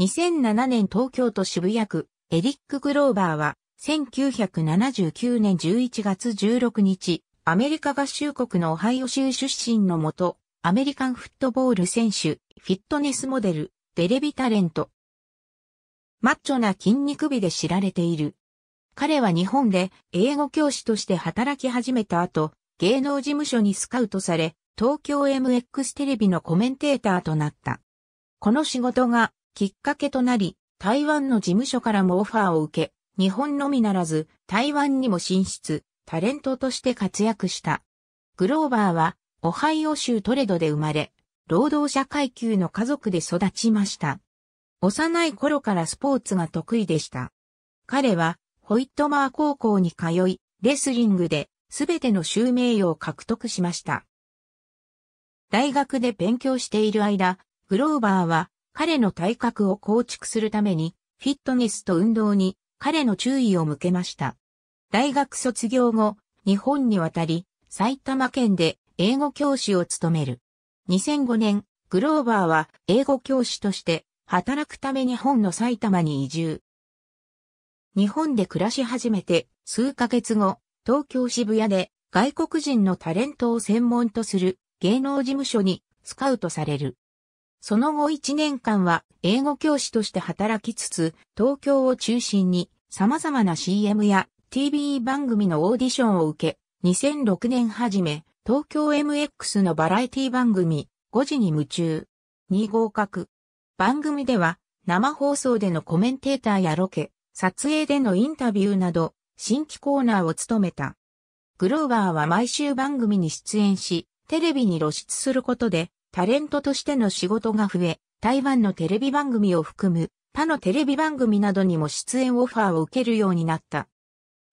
2007年東京都渋谷区、エリック・グローバーは、1979年11月16日、アメリカ合衆国のオハイオ州出身のもと、アメリカンフットボール選手、フィットネスモデル、テレビタレント。マッチョな筋肉美で知られている。彼は日本で英語教師として働き始めた後、芸能事務所にスカウトされ、東京 MX テレビのコメンテーターとなった。この仕事がきっかけとなり、台湾の事務所からもオファーを受け、日本のみならず台湾にも進出、タレントとして活躍した。グローバーは、オハイオ州トレドで生まれ、労働者階級の家族で育ちました。幼い頃からスポーツが得意でした。彼は、ホイットマー高校に通い、レスリングで、すべての州名誉を獲得しました。大学で勉強している間、グローバーは、彼の体格を構築するために、フィットネスと運動に彼の注意を向けました。大学卒業後、日本に渡り、埼玉県で英語教師を務める。2005年、グローバーは英語教師として働くため日本の埼玉に移住。日本で暮らし始めて数ヶ月後、東京渋谷で外国人のタレントを専門とする芸能事務所にスカウトされる。その後1年間は英語教師として働きつつ、東京を中心に様々な CM や TV 番組のオーディションを受け、2006年初め、東京 MX のバラエティ番組、5時に夢中に合格。番組では、生放送でのコメンテーターやロケ、撮影でのインタビューなど、新規コーナーを務めた。グローバーは毎週番組に出演し、テレビに露出することで、タレントとしての仕事が増え、台湾のテレビ番組を含む他のテレビ番組などにも出演オファーを受けるようになった。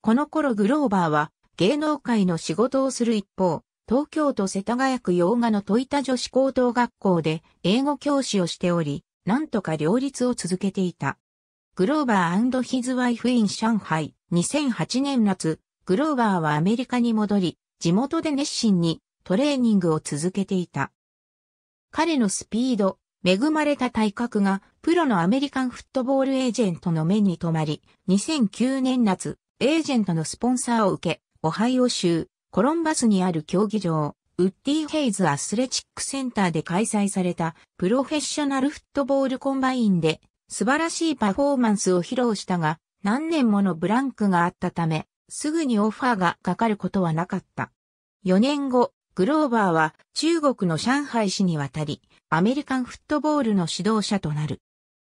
この頃グローバーは芸能界の仕事をする一方、東京都世田谷区洋画の戸板女子高等学校で英語教師をしており、なんとか両立を続けていた。グローバーヒズワイフイン上海2008年夏、グローバーはアメリカに戻り、地元で熱心にトレーニングを続けていた。彼のスピード、恵まれた体格が、プロのアメリカンフットボールエージェントの目に留まり、2009年夏、エージェントのスポンサーを受け、オハイオ州、コロンバスにある競技場、ウッディ・ヘイズ・アスレチックセンターで開催されたプロフェッショナルフットボールコンバインで素晴らしいパフォーマンスを披露したが何年ものブランクがあったためすぐにオファーがかかることはなかった。4年後、グローバーは中国の上海市に渡り、アメリカンフットボールの指導者となる。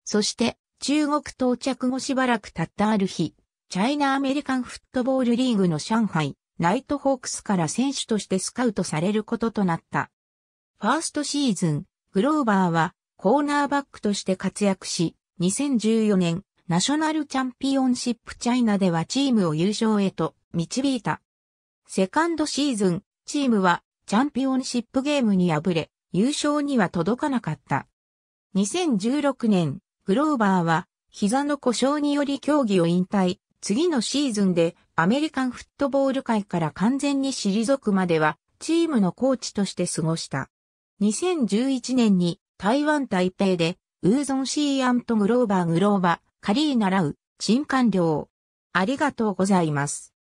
そして、中国到着後しばらく経ったある日、チャイナアメリカンフットボールリーグの上海、ナイトホークスから選手としてスカウトされることとなった。ファーストシーズン、グローバーはコーナーバックとして活躍し、2014年、ナショナルチャンピオンシップチャイナではチームを優勝へと導いた。セカンドシーズン、チームはチャンピオンシップゲームに敗れ、優勝には届かなかった。2016年、グローバーは、膝の故障により競技を引退、次のシーズンでアメリカンフットボール界から完全に退くまでは、チームのコーチとして過ごした。2011年に台湾台北で、ウーゾンシーアントグローバーグローバ、カリーナラウ、陳官僚。ありがとうございます。